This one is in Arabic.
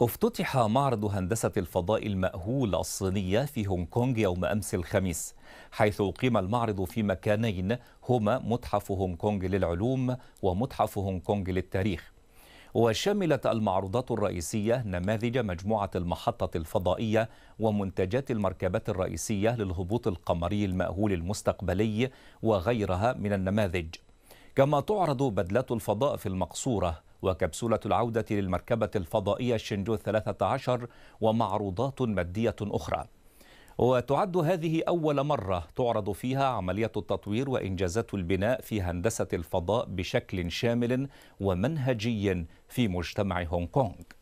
افتتح معرض هندسة الفضاء المأهول الصينية في هونغ كونغ يوم أمس الخميس حيث أقيم المعرض في مكانين هما متحف هونغ كونغ للعلوم ومتحف هونغ كونغ للتاريخ وشملت المعروضات الرئيسية نماذج مجموعة المحطة الفضائية ومنتجات المركبات الرئيسية للهبوط القمري المأهول المستقبلي وغيرها من النماذج كما تعرض بدلات الفضاء في المقصورة وكبسولة العودة للمركبة الفضائية شينجو 13 ومعروضات مادية أخرى وتعد هذه أول مرة تعرض فيها عملية التطوير وإنجازات البناء في هندسة الفضاء بشكل شامل ومنهجي في مجتمع هونغ كونغ